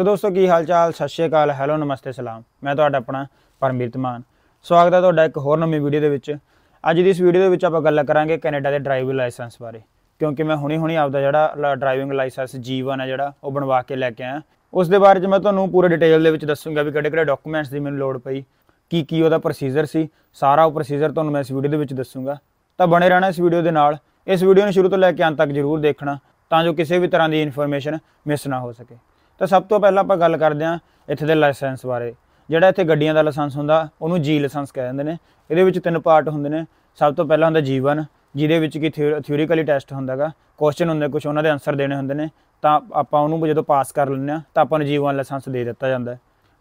ਸੋ ਦੋਸਤੋ ਕੀ ਹਾਲ ਚਾਲ ਸਤਿ ਸ਼੍ਰੀ ਅਕਾਲ ਹੈਲੋ ਨਮਸਤੇ ਸਲਾਮ ਮੈਂ ਤੁਹਾਡਾ ਆਪਣਾ ਪਰਮੀਰ ਮਾਨ ਸਵਾਗਤ ਹੈ ਤੁਹਾਡਾ ਇੱਕ ਹੋਰ ਨਵੀਂ ਵੀਡੀਓ ਦੇ ਵਿੱਚ ਅੱਜ ਦੀ ਇਸ ਵੀਡੀਓ ਦੇ ਵਿੱਚ ਆਪਾਂ ਗੱਲ ਕਰਾਂਗੇ ਕੈਨੇਡਾ ਦੇ ਡਰਾਈਵਿੰਗ ਲਾਇਸੈਂਸ ਬਾਰੇ ਕਿਉਂਕਿ ਮੈਂ ਹੁਣੇ-ਹੁਣੇ ਆਪਦਾ ਜਿਹੜਾ ਡਰਾਈਵਿੰਗ ਲਾਇਸੈਂਸ G1 ਹੈ ਜਿਹੜਾ ਉਹ ਬਣਵਾ ਕੇ ਲੈ ਕੇ ਆਇਆ ਉਸ ਦੇ ਬਾਰੇ 'ਚ ਮੈਂ ਤੁਹਾਨੂੰ ਪੂਰੇ ਡਿਟੇਲ ਦੇ ਵਿੱਚ ਦੱਸੂਗਾ ਵੀ ਕਿਹੜੇ-ਕਿਹੜੇ ਡਾਕੂਮੈਂਟਸ ਦੀ ਮੈਨੂੰ ਲੋੜ ਪਈ ਕੀ ਕੀ ਉਹਦਾ ਪ੍ਰੋਸੀਜਰ ਸੀ ਸਾਰਾ ਉਹ ਪ੍ਰੋਸੀਜਰ ਤੁਹਾਨੂੰ ਮੈਂ ਇਸ ਵੀਡੀਓ ਦੇ ਵਿੱਚ ਦੱਸੂਗਾ ਤਾਂ ਬਣੇ ਰਹਿਣਾ ਇਸ ਵੀਡੀਓ ਦੇ ਨਾਲ ਇਸ ਵੀਡੀਓ ਨੂੰ ਸ਼ੁਰੂ ਤੋਂ ਲੈ ਕੇ ਅੰਤ ਤੱਕ ਜ਼ਰੂਰ ਦੇਖਣਾ ਤਾਂ ਜੋ ਕਿਸੇ ਵੀ ਤਰ੍ਹਾਂ ਦੀ ਇਨਫੋਰਮੇਸ਼ਨ ਮਿਸ ਨਾ ਹੋ ਸਕੇ ਤਾਂ ਸਭ ਤੋਂ ਪਹਿਲਾਂ ਆਪਾਂ ਗੱਲ ਕਰਦੇ ਹਾਂ ਇੱਥੇ ਦੇ ਲਾਇਸੈਂਸ ਬਾਰੇ ਜਿਹੜਾ ਇੱਥੇ ਗੱਡੀਆਂ ਦਾ ਲਾਇਸੈਂਸ ਹੁੰਦਾ ਉਹਨੂੰ ਜੀ ਲਾਇਸੈਂਸ ਕਹਿ ਜਾਂਦੇ ਨੇ ਇਹਦੇ ਵਿੱਚ ਤਿੰਨ ਪਾਰਟ ਹੁੰਦੇ ਨੇ ਸਭ ਤੋਂ ਪਹਿਲਾਂ ਹੁੰਦਾ ਜੀਵਨ ਜਿਹਦੇ ਵਿੱਚ ਕੀ ਥਿਉਰੀਕਲੀ ਟੈਸਟ ਹੁੰਦਾਗਾ ਕੁਐਸਚਨ ਹੁੰਦੇ ਕੁਝ ਉਹਨਾਂ ਦੇ ਆਨਸਰ ਦੇਣੇ ਹੁੰਦੇ ਨੇ ਤਾਂ ਆਪਾਂ ਉਹਨੂੰ ਜਦੋਂ ਪਾਸ ਕਰ ਲੈਂਦੇ ਆ ਤਾਂ ਆਪਾਂ ਨੂੰ ਜੀਵਨ ਲਾਇਸੈਂਸ ਦੇ ਦਿੱਤਾ ਜਾਂਦਾ ਹੈ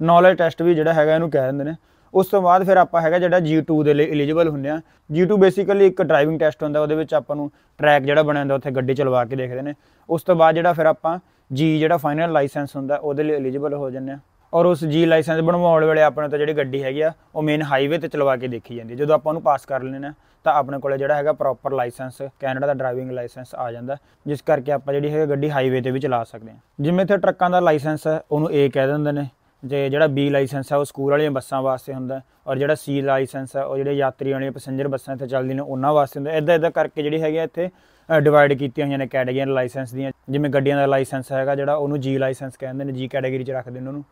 ਨੌਲੇਜ ਟੈਸਟ ਵੀ ਜਿਹੜਾ ਹੈਗਾ ਇਹਨੂੰ ਕਹਿ ਜਾਂਦੇ ਨੇ ਉਸ ਤੋਂ ਬਾਅਦ ਫਿਰ ਆਪਾਂ ਹੈਗਾ ਜਿਹੜਾ G2 ਦੇ ਲਈ ਐਲੀਜੀਬਲ ਹੁੰਦੇ ਆ G2 ਬੇਸਿਕਲੀ ਇੱਕ ਡਰਾਈਵਿੰਗ ਟੈਸਟ ਹੁੰਦਾ ਉਹਦੇ ਵਿੱਚ ਆਪਾਂ ਨੂੰ ਟਰੈਕ ਜਿਹੜਾ ਬਣਿਆ ਹੁੰਦਾ ਉੱਥੇ ਗੱਡੀ ਚਲਵਾ ਕੇ ਦੇਖਦੇ ਨੇ ਉਸ ਤੋਂ ਬਾਅਦ ਜਿਹੜਾ ਫਿਰ ਆਪਾਂ G ਜਿਹੜਾ ਫਾਈਨਲ ਲਾਇਸੈਂਸ ਹੁੰਦਾ ਉਹਦੇ ਲਈ ਐਲੀਜੀਬਲ ਹੋ ਜਾਂਦੇ ਆ ਔਰ ਉਸ G ਲਾਇਸੈਂਸ ਬਣਵਾਉਣ ਵੇਲੇ ਆਪਣੇ ਤੋਂ ਜਿਹੜੀ ਗੱਡੀ ਹੈਗੀ ਆ ਉਹ ਮੇਨ ਹਾਈਵੇ ਤੇ ਚਲਵਾ ਕੇ ਦੇਖੀ ਜਾਂਦੀ ਜਦੋਂ ਆਪਾਂ ਉਹਨੂੰ ਪਾਸ ਕਰ ਲੈਣਾ ਤਾਂ ਆਪਣੇ ਕੋਲੇ ਜਿਹੜਾ ਹੈਗਾ ਪ੍ਰੋਪਰ ਲਾਇਸੈਂਸ ਕੈਨੇਡਾ ਦਾ ਡਰਾਈਵਿੰਗ ਲਾਇਸੈਂਸ ਆ ਜਾਂਦਾ ਜਿਸ ਕਰਕੇ ਆਪਾਂ ਜਿਹੜੀ ਹੈਗਾ ਗੱਡੀ ਹਾਈਵੇ ਤੇ ਵੀ ਚਲਾ ਸਕਦੇ ਆ ਜਿਵੇਂ ਇੱਥੇ ਟਰੱਕਾਂ ਦਾ ਲਾਇਸੈਂਸ ਉਹਨੂੰ A ਕਹਿ ਦਿੰਦੇ ਨੇ ਜੇ ਜਿਹੜਾ ਬੀ ਲਾਇਸੈਂਸ ਹੈ ਉਹ ਸਕੂਲ ਵਾਲੀਆਂ ਬੱਸਾਂ ਵਾਸਤੇ ਹੁੰਦਾ ਔਰ ਜਿਹੜਾ ਸੀ ਲਾਇਸੈਂਸ ਹੈ ਉਹ ਜਿਹੜੇ ਯਾਤਰੀ ਵਾਲੀਆਂ ਪੈਸੇਂਜਰ ਬੱਸਾਂ ਇੱਥੇ ਚੱਲਦੀਆਂ ਨੇ ਉਹਨਾਂ ਵਾਸਤੇ ਹੁੰਦਾ ਇਦਾਂ ਇਦਾਂ ਕਰਕੇ ਜਿਹੜੀ ਹੈਗੀ ਇੱਥੇ ਡਿਵਾਈਡ ਕੀਤੀਆਂ ਹੋਈਆਂ ਨੇ ਕੈਟਾਗਰੀਆਂ ਲਾਇਸੈਂਸ ਦੀਆਂ ਜਿਵੇਂ ਗੱਡੀਆਂ ਦਾ ਲਾਇਸੈਂਸ ਹੈਗਾ ਜਿਹੜਾ ਉਹਨੂੰ ਜੀ ਲਾਇਸੈਂਸ ਕਹਿੰਦੇ ਨੇ ਜੀ ਕੈਟਾਗਰੀ 'ਚ ਰੱਖਦੇ ਨੇ ਉਹਨੂੰ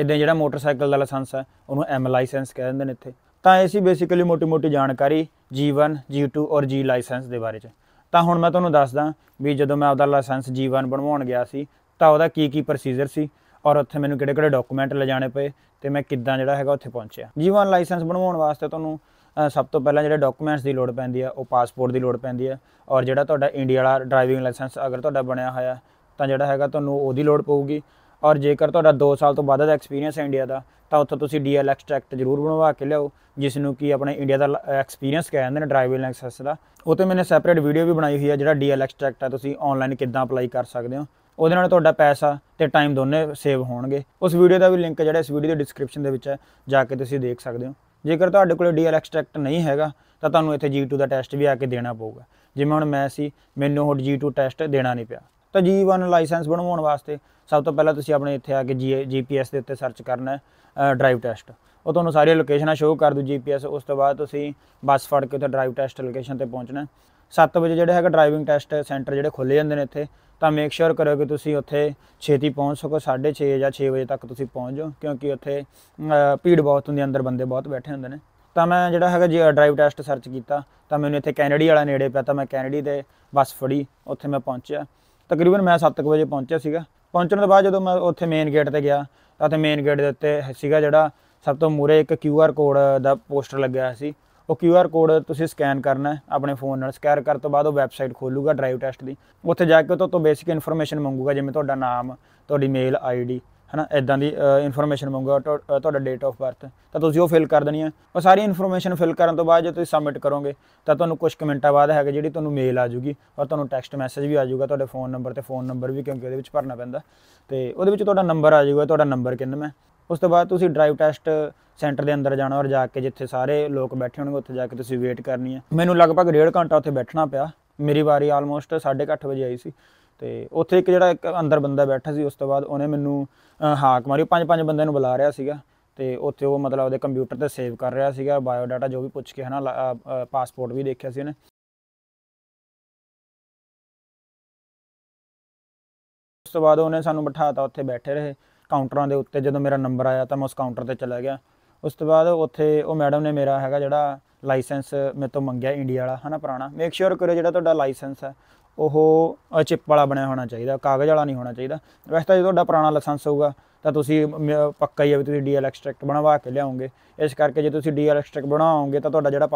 ਇਦਾਂ ਜਿਹੜਾ ਮੋਟਰਸਾਈਕਲ ਦਾ ਲਾਇਸੈਂਸ ਹੈ ਉਹਨੂੰ ਐਮ ਲਾਇਸੈਂਸ ਕਹਿੰਦੇ ਨੇ ਇੱਥੇ ਤਾਂ ਇਹ ਸੀ ਬੇਸਿਕਲੀ ਮੋਟੀ-ਮੋਟੀ ਜਾਣਕਾਰੀ G1 G2 ਔਰ G ਲਾਇਸੈਂਸ ਦੇ ਬਾਰੇ 'ਚ ਤਾਂ ਹੁਣ ਮੈਂ ਤੁਹਾਨੂੰ ਦੱਸਦਾ ਵੀ ਜਦੋਂ ਮੈਂ ਆਪਦਾ ਲਾਇਸੈਂਸ G1 ਬਣਵਾਉਣ ਗਿਆ ਸੀ ਤਾਂ ਉਹਦਾ ਕੀ ਕੀ ਪ੍ਰੋਸੀਜਰ ਸੀ ਔਰ ਉੱਥੇ ਮੈਨੂੰ ਕਿਹੜੇ ਕਿਹੜੇ ਡਾਕੂਮੈਂਟ ਲਿਜਾਣੇ ਪਏ ਤੇ ਮੈਂ ਕਿੱਦਾਂ ਜਿਹੜਾ ਹੈਗਾ ਉੱਥੇ ਪਹੁੰਚਿਆ ਜੀਵਨ ਲਾਇਸੈਂਸ ਬਣਵਾਉਣ ਵਾਸਤੇ ਤੁਹਾਨੂੰ ਸਭ ਤੋਂ ਪਹਿਲਾਂ ਜਿਹੜੇ ਡਾਕੂਮੈਂਟਸ ਦੀ ਲੋੜ ਪੈਂਦੀ ਆ ਉਹ ਪਾਸਪੋਰਟ ਦੀ ਲੋੜ ਪੈਂਦੀ ਆ ਔਰ ਜਿਹੜਾ ਤੁਹਾਡਾ ਇੰਡੀਆ ਵਾਲਾ ਡਰਾਈਵਿੰਗ ਲਾਇਸੈਂਸ ਅਗਰ ਤੁਹਾਡਾ ਬਣਿਆ ਹੋਇਆ ਤਾਂ ਜਿਹੜਾ ਹੈਗਾ ਤੁਹਾਨੂੰ ਉਹਦੀ ਲੋੜ ਪਊਗੀ ਔਰ ਜੇਕਰ ਤੁਹਾਡਾ 2 ਸਾਲ ਤੋਂ ਵੱਧ ਦਾ ਐਕਸਪੀਰੀਅੰਸ ਹੈ ਇੰਡੀਆ ਦਾ ਤਾਂ ਉੱਥੋਂ ਤੁਸੀਂ ਡੀਐਲ ਐਕਸਟ੍ਰੈਕਟ ਜ਼ਰੂਰ ਬਣਵਾ ਕੇ ਲਿਆਓ ਜਿਸ ਨੂੰ ਕੀ ਆਪਣੇ ਇੰਡੀਆ ਦਾ ਐਕਸਪੀਰੀਅੰਸ ਕਹਿੰਦੇ ਨੇ ਡਰਾਈਵਿੰਗ ਲਾਇਸੈਂਸ ਦਾ ਉਹ ਤੇ ਮੈਨੇ ਸੈਪਰੇਟ ਵੀਡੀਓ ਵੀ ਬਣਾਈ ਹੋਈ ਹੈ ਜਿਹੜਾ ਡੀਐਲ ਐਕਸਟ੍ਰੈਕਟ ਹੈ ਤੁਸੀਂ ਆਨਲਾਈਨ ਕਿੱਦਾਂ ਅਪਲਾਈ ਕਰ ਸਕਦੇ ਹੋ ਉਹਦੇ ਨਾਲ ਤੁਹਾਡਾ ਪੈਸਾ ਤੇ ਟਾਈਮ ਦੋਨੇ ਸੇਵ ਹੋਣਗੇ ਉਸ ਵੀਡੀਓ ਦਾ ਵੀ ਲਿੰਕ ਜਿਹੜਾ ਇਸ ਵੀਡੀਓ ਦੇ ਡਿਸਕ੍ਰਿਪਸ਼ਨ ਦੇ ਵਿੱਚ ਹੈ ਜਾ ਕੇ ਤੁਸੀਂ ਦੇਖ ਸਕਦੇ ਹੋ ਜੇਕਰ ਤੁਹਾਡੇ ਕੋਲ ਡੀਐਲ ਐਕਸਟ੍ਰੈਕਟ ਨਹੀਂ ਹੈਗਾ ਤਾਂ ਤੁਹਾਨੂੰ ਇੱਥੇ ਜੀ2 ਦਾ ਟੈਸਟ ਵੀ ਆ ਕੇ ਦੇਣਾ ਪਊਗਾ ਜਿਵੇਂ ਹੁਣ ਮੈਂ ਸੀ ਮੈਨੂੰ ਹੁਣ ਜੀ2 ਟੈਸਟ ਦੇਣਾ ਨਹੀਂ ਪਿਆ ਤਾਂ ਜੀ1 ਲਾਇਸੈਂਸ ਬਣਵਾਉਣ ਵਾਸਤੇ ਸਭ ਤੋਂ ਪਹਿਲਾਂ ਤੁਸੀਂ ਆਪਣੇ ਇੱਥੇ ਆ ਕੇ ਜੀਪੀਐਸ ਦੇ ਉੱਤੇ ਸਰਚ ਕਰਨਾ ਹੈ ਡਰਾਈਵ ਟੈਸਟ ਉਹ ਤੁਹਾਨੂੰ ਸਾਰੀਆਂ ਲੋਕੇਸ਼ਨਾਂ ਸ਼ੋਅ ਕਰ ਦੂ ਜੀਪੀਐਸ ਉਸ ਤੋਂ ਬਾਅਦ ਤੁਸੀਂ ਬੱਸ ਫੜ ਕੇ ਉੱਥੇ ਡਰਾਈਵ ਟੈਸਟ ਲੋਕੇਸ਼ਨ ਤੇ ਪਹੁੰਚਣਾ 7 ਵਜੇ ਜਿਹੜਾ ਹੈਗਾ ਡਰਾਈਵਿੰਗ ਟੈਸਟ ਸੈਂਟਰ ਜਿਹੜੇ ਖੁੱਲੇ ਜਾਂਦੇ ਨੇ ਇੱਥੇ ਤਾਂ ਮੇਕ ਸ਼ੋਰ ਕਰੋ ਕਿ ਤੁਸੀਂ ਉੱਥੇ ਛੇਤੀ ਪਹੁੰਚ ਸਕੋ 6:30 ਜਾਂ 6 ਵਜੇ ਤੱਕ ਤੁਸੀਂ ਪਹੁੰਚ ਜਾਓ ਕਿਉਂਕਿ ਉੱਥੇ ਭੀੜ ਬਹੁਤ ਹੁੰਦੀ ਅੰਦਰ ਬੰਦੇ ਬਹੁਤ ਬੈਠੇ ਹੁੰਦੇ ਨੇ ਤਾਂ ਮੈਂ ਜਿਹੜਾ ਹੈਗਾ ਜੀ ਡਰਾਈਵ ਟੈਸਟ ਸਰਚ ਕੀਤਾ ਤਾਂ ਮੈਨੂੰ ਇੱਥੇ ਕੈਨੇਡੀ ਵਾਲਾ ਨੇੜੇ ਪਿਆ ਤਾਂ ਮੈਂ ਕੈਨੇਡੀ ਦੇ ਬੱਸ ਫੜੀ ਉੱਥੇ ਮੈਂ ਪਹੁੰਚਿਆ ਤਕਰੀਬਨ ਮੈਂ 7:00 ਵਜੇ ਪਹੁੰਚਿਆ ਸੀਗਾ ਪਹੁੰਚਣ ਤੋਂ ਬਾਅਦ ਜਦੋਂ ਮੈਂ ਉੱਥੇ ਮੇਨ ਗੇਟ ਤੇ ਗਿਆ ਤਾਂ ਤੇ ਮੇਨ ਗੇਟ ਦੇ ਉੱਤੇ ਸੀਗਾ ਜਿਹੜਾ ਸਭ ਤੋਂ ਮੂਰੇ ਇੱਕ QR ਕੋਡ ਦਾ ਪੋਸਟਰ ਲੱਗਿਆ ਸੀ ਉਹ QR ਕੋਡ ਤੁਸੀਂ ਸਕੈਨ ਕਰਨਾ ਆਪਣੇ ਫੋਨ ਨਾਲ ਸਕੈਨ ਕਰਨ ਤੋਂ ਬਾਅਦ ਉਹ ਵੈਬਸਾਈਟ ਖੋਲੂਗਾ ਡਰਾਈਵ ਟੈਸਟ ਦੀ ਉੱਥੇ ਜਾ ਕੇ ਉਹ ਤੋਂ ਬੇਸਿਕ ਇਨਫੋਰਮੇਸ਼ਨ ਮੰਗੂਗਾ ਜਿਵੇਂ ਤੁਹਾਡਾ ਨਾਮ ਤੁਹਾਡੀ ਮੇਲ ਆਈਡੀ ਹਨਾ ਇਦਾਂ ਦੀ ਇਨਫੋਰਮੇਸ਼ਨ ਮੰਗੂਗਾ ਤੁਹਾਡਾ ਡੇਟ ਆਫ ਬਰਥ ਤਾਂ ਤੁਸੀਂ ਉਹ ਫਿਲ ਕਰ ਦੇਣੀ ਹੈ ਉਹ ਸਾਰੀ ਇਨਫੋਰਮੇਸ਼ਨ ਫਿਲ ਕਰਨ ਤੋਂ ਬਾਅਦ ਜੇ ਤੁਸੀਂ ਸਬਮਿਟ ਕਰੋਗੇ ਤਾਂ ਤੁਹਾਨੂੰ ਕੁਝ ਮਿੰਟਾਂ ਬਾਅਦ ਹੈਗਾ ਜਿਹੜੀ ਤੁਹਾਨੂੰ ਮੇਲ ਆ ਜੂਗੀ ਔਰ ਤੁਹਾਨੂੰ ਟੈਕਸਟ ਮੈਸੇਜ ਵੀ ਆ ਜੂਗਾ ਤੁਹਾਡੇ ਫੋਨ ਨੰਬਰ ਤੇ ਫੋਨ ਨੰਬਰ ਵੀ ਕਿਉਂਕਿ ਉਹਦੇ ਵਿੱਚ ਭਰਨਾ ਪੈਂਦਾ ਤੇ ਉਹਦੇ ਵਿੱਚ ਤੁਹਾਡਾ ਨੰਬਰ ਆ ਜਾਊਗਾ ਤੁਹਾਡਾ ਨੰਬਰ ਕਿੰਨਾ ਹੈ ਉਸ ਤੋਂ ਬਾਅਦ ਤੁਸੀਂ ਡਰਾਈਵ ਟੈਸਟ ਸੈਂਟਰ ਦੇ ਅੰਦਰ ਜਾਣਾ ਔਰ ਜਾ ਕੇ ਜਿੱਥੇ ਸਾਰੇ ਲੋਕ ਬੈਠੇ ਹੋਣਗੇ ਉੱਥੇ ਜਾ ਕੇ ਤੁਸੀਂ ਵੇਟ ਕਰਨੀ ਹੈ ਮੈਨੂੰ ਲਗਭਗ ਡੇਢ ਘੰਟਾ ਉੱਥੇ ਬੈਠਣਾ ਪਿਆ ਮੇਰੀ ਵਾਰੀ ਆਲਮੋਸਟ 8:30 ਵਜੇ ਆਈ ਸੀ ਤੇ ਉੱਥੇ ਇੱਕ ਜਿਹੜਾ ਇੱਕ ਅੰਦਰ ਬੰਦਾ ਬੈਠਾ ਸੀ ਉਸ ਤੋਂ ਬਾਅਦ ਉਹਨੇ ਮੈਨੂੰ ਹਾਕ ਮਾਰੀ ਪੰਜ ਪੰਜ ਬੰਦਿਆਂ ਨੂੰ ਬੁਲਾ ਰਿਹਾ ਸੀਗਾ ਤੇ ਉੱਥੇ ਉਹ ਮਤਲਬ ਉਹਦੇ ਕੰਪਿਊਟਰ ਤੇ ਸੇਵ ਕਰ ਰਿਹਾ ਸੀਗਾ ਬਾਇਓ ਡਾਟਾ ਜੋ ਵੀ ਪੁੱਛ ਕੇ ਹਨਾ ਪਾਸਪੋਰਟ ਵੀ ਦੇਖਿਆ ਸੀ ਉਹਨੇ ਉਸ ਤੋਂ ਬਾਅਦ ਉਹਨੇ ਸਾਨੂੰ ਬਿਠਾਤਾ ਉੱਥੇ ਬੈਠੇ ਰਹੇ ਕਾਊਂਟਰਾਂ ਦੇ ਉੱਤੇ ਜਦੋਂ ਮੇਰਾ ਨੰਬਰ ਆਇਆ ਤਾਂ ਮੈਂ ਉਸ ਕਾਊਂਟਰ ਤੇ ਚਲਾ ਗਿਆ ਉਸ ਤੋਂ ਬਾਅਦ ਉੱਥੇ ਉਹ ਮੈਡਮ ਨੇ ਮੇਰਾ ਹੈਗਾ ਜਿਹੜਾ ਲਾਇਸੈਂਸ ਮੇਰੇ ਤੋਂ ਮੰਗਿਆ ਇੰਡੀਆ ਵਾਲਾ ਹਨਾ ਪੁਰਾਣਾ ਮੇਕ ਸ਼ੋਰ ਕਰੋ ਜਿਹੜਾ ਤੁਹਾਡਾ ਲਾਇਸੈਂਸ ਹੈ ਉਹ ਚਿਪ ਵਾਲਾ ਬਣਿਆ ਹੋਣਾ ਚਾਹੀਦਾ ਕਾਗਜ਼ ਵਾਲਾ ਨਹੀਂ ਹੋਣਾ ਚਾਹੀਦਾ ਵੈਸੇ ਤਾਂ ਜੇ ਤੁਹਾਡਾ ਪੁਰਾਣਾ ਲਾਇਸੈਂਸ ਹੋਊਗਾ ਤਾਂ ਤੁਸੀਂ ਪੱਕਾ ਹੀ ਆ ਵੀ ਤੁਸੀਂ ਡੀਐਲ ਐਕਸਟ੍ਰੈਕਟ ਬਣਵਾ ਕੇ ਲਿਆਉਂਗੇ ਇਸ ਕਰਕੇ ਜੇ ਤੁਸੀਂ ਡੀਐਲ ਐਕਸਟ੍ਰੈਕਟ ਬਣਾਉਂਗੇ ਤਾਂ ਤੁਹਾਡਾ ਜਿਹੜਾ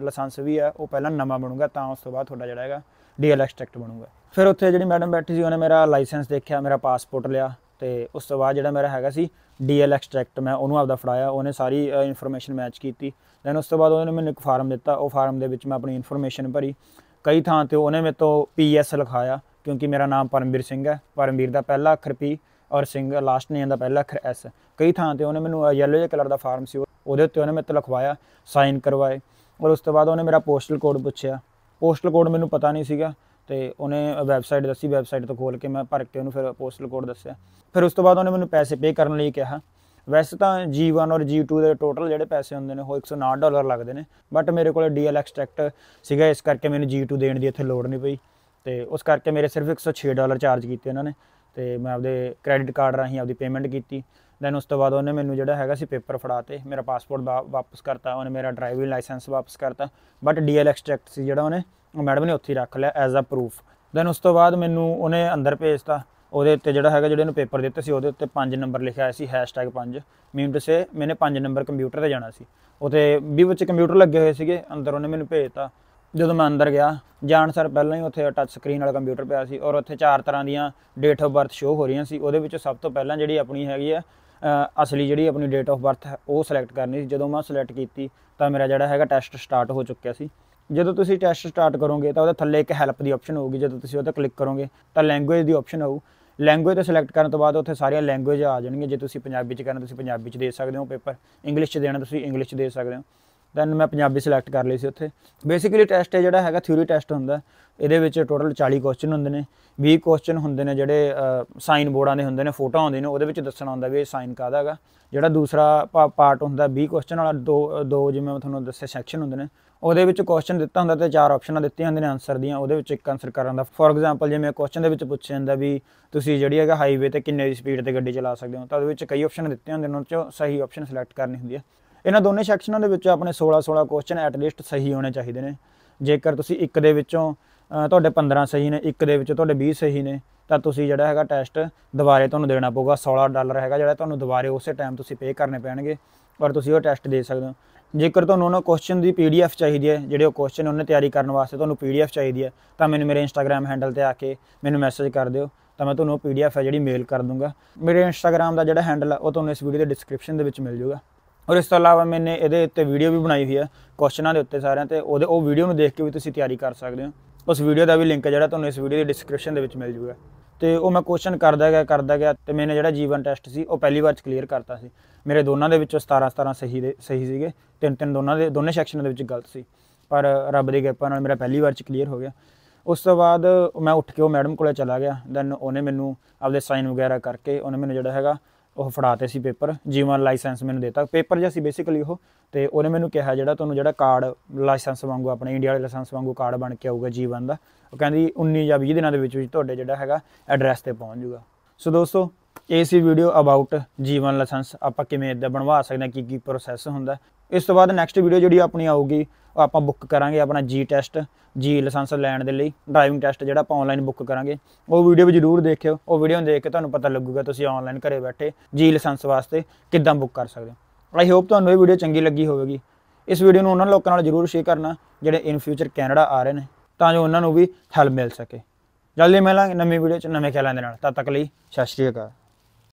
ਲਾਇਸੈਂਸ ਵੀ ਹੈ ਉਹ ਪਹਿਲਾਂ ਨਵਾਂ ਬਣੂਗਾ ਤਾਂ ਉਸ ਤੋਂ ਬਾਅਦ ਤੁਹਾਡਾ ਜਿਹੜਾ ਹੈਗਾ ਡੀਐਲ ਐਕਸਟ੍ਰੈਕਟ ਬਣੂਗਾ ਫਿਰ ਉੱਥੇ ਜਿਹੜੀ ਮੈਡਮ ਬੈਠੀ ਸੀ ਉਹਨੇ ਮੇਰਾ ਲਾਇਸੈਂਸ ਦੇਖਿਆ ਮੇਰਾ ਪਾਸਪੋਰਟ ਲਿਆ ਤੇ ਉਸ ਤੋਂ ਬਾਅਦ ਜਿਹੜਾ ਮੇਰਾ ਹੈਗਾ ਸੀ ਡੀਐਲ ਐਕਸਟ੍ਰੈਕਟ ਮੈਂ ਉਹਨੂੰ ਆਪਦਾ ਫੜਾਇਆ ਉਹਨੇ ਸਾਰੀ ਇਨਫੋਰਮੇਸ਼ਨ ਮੈਚ ਕੀਤੀ ਦੈਨ ਉਸ ਤੋਂ ਬਾਅਦ ਉਹਨੇ ਮੈਨੂੰ ਇੱਕ ਫਾਰਮ ਦਿੱਤਾ ਉਹ ਫਾਰਮ ਦੇ ਵਿੱਚ ਮੈਂ ਆਪਣੀ ਇਨਫੋਰਮੇਸ਼ਨ ਭਰੀ ਕਈ ਥਾਂ ਤੇ ਉਹਨੇ ਮੇਰੇ ਤੋਂ ਪੀਐਸ ਲਿਖਾਇਆ ਕਿਉਂਕਿ ਮੇਰਾ ਨਾਮ ਪਰਮਵੀਰ ਸਿੰਘ ਹੈ ਪਰਮਵੀਰ ਦਾ ਪਹਿਲਾ ਅੱਖਰ ਪੀ ਔਰ ਸਿੰਘ ਲਾਸਟ ਨੇਮ ਦਾ ਪਹਿਲਾ ਅੱਖਰ ਐਸ ਕਈ ਥਾਂ ਤੇ ਉਹਨੇ ਮੈਨੂੰ ਯੈਲੋ ਜਿਹਾ ਕਲਰ ਦਾ ਫਾਰਮ ਸੀ ਉਹਦੇ ਉੱਤੇ ਉਹਨੇ ਮੇਰੇ ਤੋਂ ਲਿਖਵਾਇਆ ਸਾਈਨ ਕਰਵਾਏ ਔਰ ਉਸ ਤੋਂ ਬਾਅਦ ਉਹਨੇ ਮੇਰਾ ਪੋਸਟਲ ਕੋਡ ਪੁੱਛਿਆ ਪੋਸਟਲ ਕੋਡ ਮੈਨੂੰ ਪਤਾ ਨਹੀਂ ਸੀਗਾ ਤੇ ਉਹਨੇ ਵੈਬਸਾਈਟ ਦੱਸੀ ਵੈਬਸਾਈਟ ਤੋਂ ਖੋਲ ਕੇ ਮੈਂ ਭਰ ਕੇ ਉਹਨੂੰ ਫਿਰ ਪੋਸਟਲ ਕੋਡ ਦੱਸਿਆ ਫਿਰ ਉਸ ਤੋਂ ਬਾਅਦ ਉਹਨੇ ਮੈਨੂੰ ਪੈਸੇ ਪੇ ਕਰਨ ਲਈ ਕਿਹਾ ਵੈਸੇ ਤਾਂ G1 ਔਰ G2 ਦੇ ਟੋਟਲ ਜਿਹੜੇ ਪੈਸੇ ਹੁੰਦੇ ਨੇ ਉਹ 159 ਡਾਲਰ ਲੱਗਦੇ ਨੇ ਬਟ ਮੇਰੇ ਕੋਲ DL ਐਕਸਟ੍ਰੈਕਟ ਸੀਗਾ ਇਸ ਕਰਕੇ ਮੈਨੂੰ G2 ਦੇਣ ਦੀ ਇੱਥੇ ਲੋੜ ਨਹੀਂ ਪਈ ਤੇ ਉਸ ਕਰਕੇ ਮੇਰੇ ਸਿਰਫ 106 ਡਾਲਰ ਚਾਰਜ ਕੀਤੇ ਉਹਨਾਂ ਨੇ ਤੇ ਮੈਂ ਆਪਦੇ ਕ੍ਰੈਡਿਟ ਕਾਰਡ ਰਾਹੀਂ ਆਪਦੀ ਪੇਮੈਂਟ ਕੀਤੀ ਦੈਨ ਉਸ ਤੋਂ ਬਾਅਦ ਉਹਨੇ ਮੈਨੂੰ ਜਿਹੜਾ ਹੈਗਾ ਸੀ ਪੇਪਰ ਫੜਾਤੇ ਮੇਰਾ ਪਾਸਪੋਰਟ ਵਾਪਸ ਕਰਤਾ ਉਹਨੇ ਮੇਰਾ ਡਰਾਈਵਿੰਗ ਲਾਇਸੈਂਸ ਵਾਪਸ ਕਰਤਾ ਬਟ ਡੀਐਲ ਐਕਸਟ੍ਰੈਕਟ ਸੀ ਜਿਹੜਾ ਉਹਨੇ ਉਹ ਮੈਡਮ ਨੇ ਉੱਥੇ ਰੱਖ ਲਿਆ ਐਜ਼ ਅ ਪ੍ਰੂਫ ਦੈਨ ਉਸ ਤੋਂ ਬਾਅਦ ਮੈਨੂੰ ਉਹਨੇ ਅੰਦਰ ਭੇਜਤਾ ਉਹਦੇ ਉੱਤੇ ਜਿਹੜਾ ਹੈਗਾ ਜਿਹੜੇ ਨੂੰ ਪੇਪਰ ਦਿੱਤੇ ਸੀ ਉਹਦੇ ਉੱਤੇ 5 ਨੰਬਰ ਲਿਖਿਆ ਆਇਆ ਸੀ #5 ਮੀਨ ਟੂ ਸੇ ਮੈਨੇ 5 ਨੰਬਰ ਕੰਪਿਊਟਰ ਤੇ ਜਾਣਾ ਸੀ ਉਤੇ ਵੀ ਵਿੱਚ ਕੰਪਿਊਟਰ ਲੱਗੇ ਹੋਏ ਸੀਗੇ ਅੰਦਰ ਉਹਨੇ ਮੈਨੂੰ ਭੇਜਤਾ ਜਦੋਂ ਮੈਂ ਅੰਦਰ ਗਿਆ ਜਾਣ ਸਰ ਪਹਿਲਾਂ ਹੀ ਉੱਥੇ ਟੱਚ ਸਕਰੀਨ ਵਾਲਾ ਕੰਪਿਊਟਰ ਪਿਆ ਸੀ ਔਰ ਉੱਥੇ ਚਾਰ ਤਰ੍ਹਾਂ ਦੀਆਂ ਡੇਟ ਆਫ ਬਰਥ ਸ਼ੋ ਹੋ ਰਹੀਆਂ ਸੀ ਉਹਦੇ ਵਿੱਚ ਸਭ ਤੋਂ ਪਹਿਲਾਂ ਜਿਹੜੀ ਆਪਣੀ ਹੈਗੀ ਆ ਅਸਲੀ ਜਿਹੜੀ ਆਪਣੀ ਡੇਟ ਆਫ ਬਰਥ ਹੈ ਉਹ ਸਿਲੈਕਟ ਕਰਨੀ ਸੀ ਜਦੋਂ ਮੈਂ ਸਿਲੈਕਟ ਕੀਤੀ ਤਾਂ ਮੇਰਾ ਜਿਹੜਾ ਹੈਗਾ ਟੈਸਟ ਸਟਾਰਟ ਹੋ ਚੁੱਕਿਆ ਸੀ ਜਦੋਂ ਤੁਸੀਂ ਟੈਸਟ ਸਟਾਰਟ ਕਰੋਗੇ ਤਾਂ ਉਹਦੇ ਥੱਲੇ ਇੱਕ ਹੈਲਪ ਦੀ ਆਪਸ਼ਨ ਹੋਊਗੀ ਜਦੋਂ ਤੁਸੀਂ ਉਹਤੇ ਕਲਿੱਕ ਕਰੋਗੇ ਤਾਂ ਲੈਂਗੁਏਜ ਦੀ ਆਪਸ਼ਨ ਆਊ ਲੈਂਗੁਏਜ ਤੇ ਸਿਲੈਕਟ ਕਰਨ ਤੋਂ ਬਾਅਦ ਉੱਥੇ ਸਾਰੀਆਂ ਲੈਂਗੁਏਜ ਆ ਜਾਣਗੀਆਂ ਜੇ ਤੁਸੀਂ ਪੰਜਾਬੀ ਚ ਕਰਨਾ ਤੁਸੀਂ ਪੰਜਾਬੀ ਚ ਦੇ ਸਕਦੇ ਹੋ ਪੇਪਰ ਇੰਗਲਿਸ਼ ਚ ਦੇਣਾ ਤੁਸੀਂ ਇੰਗਲਿਸ਼ ਚ ਦੇ ਸਕਦੇ ਹੋ ਦੈਨ ਮੈਂ ਪੰਜਾਬੀ ਸਿਲੈਕਟ ਕਰ ਲਈ ਸੀ ਉੱਥੇ ਬੇਸਿਕਲੀ ਟੈਸਟ ਹੈ ਜਿਹੜਾ ਹੈਗਾ ਥਿਊਰੀ ਟੈਸਟ ਹੁੰਦਾ ਇਹਦੇ ਵਿੱਚ ਟੋਟਲ 40 ਕੁਐਸਚਨ ਹੁੰਦੇ ਨੇ 20 ਕੁਐਸਚਨ ਹੁੰਦੇ ਨੇ ਜਿਹੜੇ ਸਾਈਨ ਬੋਰਡਾਂ ਦੇ ਹੁੰਦੇ ਨੇ ਫੋਟੋ ਆਉਂਦੇ ਨੇ ਉਹਦੇ ਵਿੱਚ ਦੱਸਣਾ ਹੁੰਦਾ ਵੀ ਇਹ ਸਾਈਨ ਕਾਦਾ ਹੈਗਾ ਜਿਹੜਾ ਦੂਸਰਾ ਪਾਰਟ ਹੁੰਦਾ 20 ਕੁਐਸਚਨ ਵਾਲਾ ਦੋ ਦੋ ਜਿਵੇਂ ਮੈਂ ਤੁਹਾਨੂੰ ਦੱਸਿਆ ਸੈਕਸ਼ਨ ਹੁੰਦੇ ਨੇ ਉਹਦੇ ਵਿੱਚ ਕੁਐਸਚਨ ਦਿੱਤਾ ਹੁੰਦਾ ਤੇ ਚਾਰ ਆਪਸ਼ਨਾਂ ਦਿੱਤੀਆਂ ਹੁੰਦੀਆਂ ਨੇ ਆਨਸਰ ਦੀਆਂ ਉਹਦੇ ਵਿੱਚ ਇੱਕ ਆਨਸਰ ਕਰਨ ਦਾ ਫੋਰ ਐਗਜ਼ਾਮਪਲ ਜਿਵੇਂ ਕੁਐਸਚਨ ਦੇ ਵਿੱਚ ਪੁੱਛਿਆ ਜਾਂਦਾ ਵੀ ਤੁਸੀਂ ਜਿਹੜੀ ਹੈਗਾ ਹਾਈਵੇ ਤੇ ਕਿੰਨੇ ਦੀ ਸਪੀਡ ਤੇ ਗੱਡੀ ਚਲਾ ਸਕਦੇ ਹੋ ਤਾਂ ਉਹਦੇ ਵਿੱਚ ਕਈ ਆਪਸ਼ਨ ਦਿੱਤੇ ਹੁੰਦੇ ਨੇ ਉਹਨਾਂ ਚੋਂ ਸਹੀ ਆਪਸ਼ਨ ਸਿਲੈਕਟ ਕਰਨੀ ਹੁੰਦੀ ਹੈ ਇਹਨਾਂ ਦੋਨੇ ਸੈਕਸ਼ਨਾਂ ਦੇ ਵਿੱਚੋਂ ਆਪਣੇ 16 16 ਕੁਐਸਚਨ ਐਟ ਲੀਸਟ ਸਹੀ ਹੋਣੇ ਚਾਹੀਦੇ ਨੇ ਜੇਕਰ ਤੁਸੀਂ ਇੱਕ ਦੇ ਵਿੱਚੋਂ ਤੁਹਾਡੇ 15 ਸਹੀ ਨੇ ਇੱਕ ਦੇ ਵਿੱਚ ਤੁਹਾਡੇ 20 ਸਹੀ ਨੇ ਤਾਂ ਤੁਸੀਂ ਜਿਹੜਾ ਹੈਗਾ ਟੈਸਟ ਦੁਬਾਰੇ ਤੁਹਾਨੂੰ ਦੇਣਾ ਪਊਗਾ 16 ਡਾਲਰ ਹੈਗਾ ਜਿਹੜਾ ਤੁਹਾਨੂੰ ਦੁਬਾਰੇ ਉਸੇ ਟਾਈਮ ਤੁਸੀਂ ਪੇ ਕਰਨੇ ਪੈਣਗੇ ਔਰ ਤੁਸੀਂ ਉਹ ਟੈਸਟ ਦੇ ਸਕਦੇ ਹੋ ਜੇਕਰ ਤੁਹਾਨੂੰ ਉਹਨਾਂ ਕੁਐਸਚਨ ਦੀ ਪੀਡੀਐਫ ਚਾਹੀਦੀ ਹੈ ਜਿਹੜੇ ਉਹ ਕੁਐਸਚਨ ਉਹਨੇ ਤਿਆਰੀ ਕਰਨ ਵਾਸਤੇ ਤੁਹਾਨੂੰ ਪੀਡੀਐਫ ਚਾਹੀਦੀ ਹੈ ਤਾਂ ਮੈਨੂੰ ਮੇਰੇ ਇੰਸਟਾਗ੍ਰam ਹੈਂਡਲ ਤੇ ਆ ਕੇ ਮੈਨੂੰ ਮੈਸੇਜ ਕਰ ਦਿਓ ਤਾਂ ਮੈਂ ਤੁਹਾਨੂੰ ਉਹ ਪੀਡੀਐਫ ਹੈ ਜਿਹੜੀ ਮੇਲ ਕਰ ਦੂੰਗਾ ਮੇਰੇ ਇੰਸਟਾਗ੍ਰam ਦਾ ਜਿਹੜਾ ਹੈਂਡਲ ਆ ਉਹ ਤੁਹਾਨੂੰ ਇਸ ਵੀਡੀਓ ਦੇ ਡਿਸਕ੍ਰਿਪਸ਼ਨ ਦੇ ਵਿੱਚ ਮਿਲ ਜਾਊਗਾ ਔਰ ਇਸ ਤੋਂ ਇਲਾਵਾ ਮੈਨੇ ਇਹਦੇ ਉੱਤੇ ਵੀਡੀਓ ਵੀ ਬਣਾਈ ਹੋਈ ਹੈ ਕੁਐਸਚਨਾਂ ਦੇ ਉੱਤੇ ਸਾਰਿਆਂ ਤੇ ਉਹਦੇ ਉਹ ਵੀਡੀਓ ਨੂੰ ਦੇਖ ਕੇ ਵੀ ਤੁਸੀਂ ਤਿਆਰੀ ਕਰ ਸਕਦੇ ਹੋ ਉਸ ਵੀਡੀਓ ਦਾ ਵੀ ਲਿੰਕ ਜਿਹੜਾ ਤੁਹਾਨੂੰ ਇਸ ਵੀਡੀਓ ਦੇ ਡਿਸਕ੍ਰਿਪਸ਼ਨ ਦੇ ਵਿੱਚ ਮਿਲ ਜਾਊਗਾ ਤੇ ਉਹ ਮੈਂ ਕੁਐਸਚਨ ਕਰਦਾ ਗਿਆ ਕਰਦਾ ਗਿਆ ਤੇ ਮੈਨੇ ਜਿਹੜਾ ਜੀਵਨ ਟੈਸਟ ਸੀ ਉਹ ਪਹਿਲੀ ਵਾਰ ਚ ਕਲੀਅਰ ਕਰਤਾ ਸੀ ਮੇਰੇ ਦੋਨਾਂ ਦੇ ਵਿੱਚੋਂ 17 17 ਸਹੀ ਦੇ ਸਹੀ ਸੀਗੇ ਤਿੰਨ ਤਿੰਨ ਦੋਨਾਂ ਦੇ ਦੋਨੇ ਸੈਕਸ਼ਨਾਂ ਦੇ ਵਿੱਚ ਗਲਤ ਸੀ ਪਰ ਰੱਬ ਦੀ ਕਿਰਪਾ ਨਾਲ ਮੇਰਾ ਪਹਿਲੀ ਵਾਰ ਚ ਕਲੀਅਰ ਹੋ ਗਿਆ ਉਸ ਤੋਂ ਬਾਅਦ ਮੈਂ ਉੱਠ ਕੇ ਉਹ ਮੈਡਮ ਕੋਲੇ ਚਲਾ ਗਿਆ ਦੈਨ ਉਹਨੇ ਮੈਨੂੰ ਆਪਦੇ ਸਾਈਨ ਵਗੈਰਾ ਕਰਕੇ ਉਹਨੇ ਮੈਨੂੰ ਜਿਹੜਾ ਹੈਗਾ ਉਹ ਫੜਾਤੇ ਸੀ ਪੇਪਰ ਜੀਵਨ ਲਾਇਸੈਂਸ ਮੈਨੂੰ ਦਿੱਤਾ ਪੇਪਰ ਜਿਹਾ ਸੀ ਬੇਸਿਕਲੀ ਉਹ ਤੇ ਉਹਨੇ ਮੈਨੂੰ ਕਿਹਾ ਜਿਹੜਾ ਤੁਹਾਨੂੰ ਜਿਹੜਾ ਕਾਰਡ ਲਾਇਸੈਂਸ ਵਾਂਗੂ ਆਪਣੇ ਇੰਡੀਆ ਵਾਲੇ ਲਾਇਸੈਂਸ ਵਾਂਗੂ ਕਾਰਡ ਬਣ ਕੇ ਆਊਗਾ ਜੀਵਨ ਦਾ ਉਹ ਕਹਿੰਦੀ 19 ਜਾਂ 20 ਦਿਨਾਂ ਦੇ ਵਿੱਚ ਵਿੱਚ ਤੁਹਾਡੇ ਜਿਹੜਾ ਹੈਗਾ ਐਡਰੈਸ ਤੇ ਪਹੁੰਚ ਜਾਊਗਾ ਸੋ ਦੋਸਤੋ ਇਹ ਸੀ ਵੀਡੀਓ ਅਬਾਊਟ ਜੀਵਨ ਲਾਇਸੈਂਸ ਆਪਾਂ ਕਿਵੇਂ ਇਦਾਂ ਬਣਵਾ ਸਕਦੇ ਹਾਂ ਕੀ ਕੀ ਪ੍ਰੋਸੈਸ ਹੁੰਦਾ ਇਸ ਤੋਂ ਬਾਅਦ ਨੈਕਸਟ ਵੀਡੀਓ ਜਿਹੜੀ ਆਪਣੀ ਆਊਗੀ ਆਪਾਂ ਬੁੱਕ ਕਰਾਂਗੇ ਆਪਣਾ ਜੀ ਟੈਸਟ ਜੀ ਲਾਇਸੈਂਸ ਲੈਣ ਦੇ ਲਈ ਡਰਾਈਵਿੰਗ ਟੈਸਟ ਜਿਹੜਾ ਆਪਾਂ ਆਨਲਾਈਨ ਬੁੱਕ ਕਰਾਂਗੇ ਉਹ ਵੀਡੀਓ ਵੀ ਜ਼ਰੂਰ ਦੇਖਿਓ ਉਹ ਵੀਡੀਓ ਦੇਖ ਕੇ ਤੁਹਾਨੂੰ ਪਤਾ ਲੱਗੂਗਾ ਤੁਸੀਂ ਆਨਲਾਈਨ ਘਰੇ ਬੈਠੇ ਜੀ ਲਾਇਸੈਂਸ ਵਾਸਤੇ ਕਿੱਦਾਂ ਬੁੱਕ ਕਰ ਸਕਦੇ ਹੋ ਆਈ ਹੋਪ ਤੁਹਾਨੂੰ ਇਹ ਵੀਡੀਓ ਚੰਗੀ ਲੱਗੀ ਹੋਵੇਗੀ ਇਸ ਵੀਡੀਓ ਨੂੰ ਉਹਨਾਂ ਲੋਕਾਂ ਨਾਲ ਜ਼ਰੂਰ ਸ਼ੇਅਰ ਕਰਨਾ ਜਿਹੜੇ ਇਨ ਫਿਊਚਰ ਕੈਨੇਡਾ ਆ ਰਹੇ ਨੇ ਤਾਂ ਜੋ ਉਹਨਾਂ ਨੂੰ ਵੀ ਹੈਲਪ ਮਿਲ ਸਕੇ ਜਲਦੀ ਮਿਲਾਂਗੇ ਨਵੀਂ ਵੀਡੀਓ 'ਚ ਨਵੇਂ ਖਿਆਲਾਂ ਦੇ ਨਾਲ ਤਦ ਤੱਕ ਲਈ ਸਤਿ ਸ਼੍ਰੀ ਅਕਾਲ